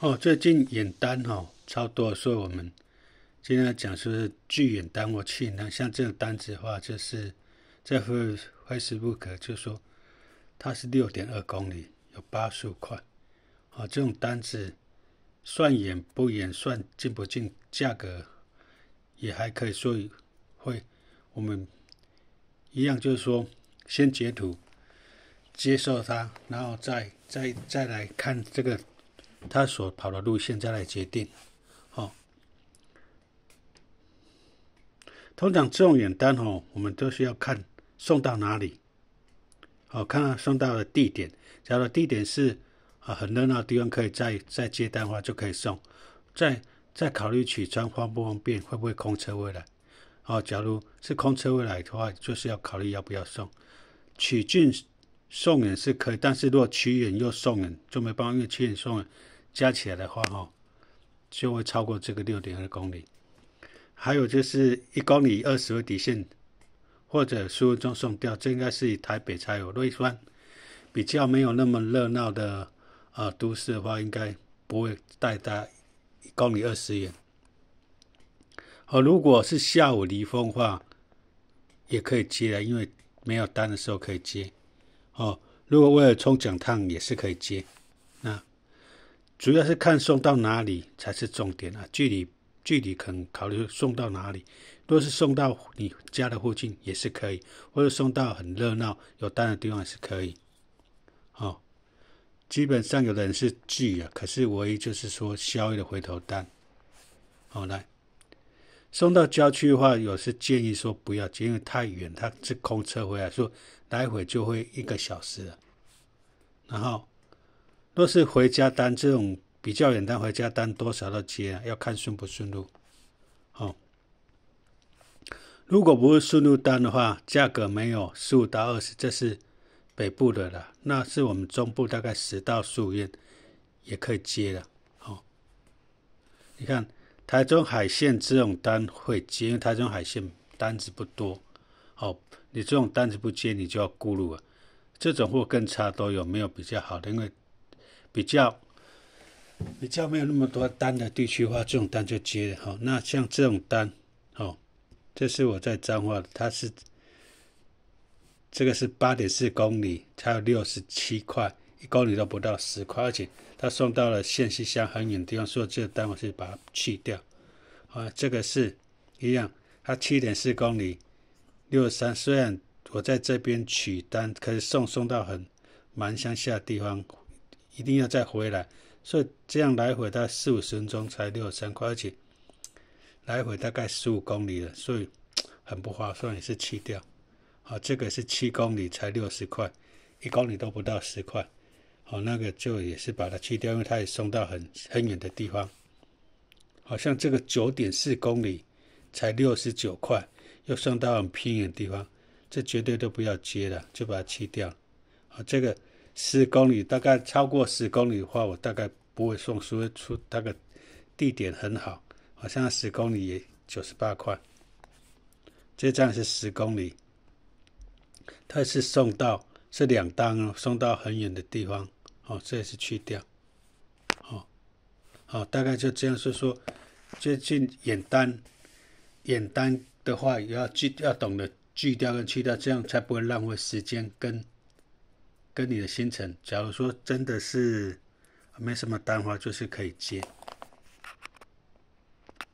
哦，最近远单哦超多，所以我们今天讲说的巨远单、我去那像这种单子的话，就是在 Facebook 就说它是六点二公里，有八五块。哦，这种单子算远不远，算近不近，价格也还可以说会我们一样，就是说先截图接受它，然后再再再来看这个。他所跑的路线再来决定，好。通常这种远单哦，我们都是要看送到哪里，好，看送到的地点。假如地点是啊很热闹的地方，可以再再接单话就可以送。再再考虑取餐方不方便，会不会空车位来？哦，假如是空车位来的话，就是要考虑要不要送。取近送远是可以，但是若取远又送远就没办法，因为取远送远。加起来的话，哈，就会超过这个六点二公里。还有就是一公里二十个底线，或者说送送掉，这应该是台北才有。瑞以比较没有那么热闹的啊，都市的话，应该不会带单一公里二十元。哦，如果是下午离峰的话，也可以接的，因为没有单的时候可以接。哦，如果为了冲奖趟也是可以接。那。主要是看送到哪里才是重点啊，距离距离肯考虑送到哪里，若是送到你家的附近也是可以，或者送到很热闹有单的地方也是可以。哦，基本上有的人是拒啊，可是唯一就是说消费的回头单。好，来送到郊区的话，有时建议说不要因为太远，他是空车回来，说来回就会一个小时了。然后。若是回家单这种比较远单，回家单多少都接，要看顺不顺路。好，如果不是顺路单的话，价格没有十五到二十，这是北部的了，那是我们中部大概十到十五元也可以接的。好，你看台中海线这种单会接，因为台中海线单子不多。好，你这种单子不接，你就要顾虑了。这种货更差都有，没有比较好的，因为。比较比较没有那么多单的地区化，这种单就接哦。那像这种单，哦，这是我在彰化它是这个是八点四公里，才有六十七块，一公里都不到十块，而且它送到了县西乡很远的地方，所以这个单我是把它去掉。啊，这个是一样，它七点四公里六三，虽然我在这边取单，可是送送到很蛮乡下地方。一定要再回来，所以这样来回大概四五十分钟才六十三块，而且来回大概十五公里了，所以很不划算，也是去掉。好，这个是七公里才六十块，一公里都不到十块。好，那个就也是把它去掉，因为它也送到很很远的地方。好像这个九点四公里才六十九块，又送到很偏远的地方，这绝对都不要接了，就把它去掉。好，这个。十公里大概超过十公里的话，我大概不会送，除非出那个地点很好。好像十公里也九十八块，这站是十公里，它是送到是两单哦，送到很远的地方，哦，这也是去掉，哦，哦，大概就这样是说，接近眼单，眼单的话也要去要懂得去掉跟去掉，这样才不会浪费时间跟。跟你的行程，假如说真的是没什么单花，就是可以接。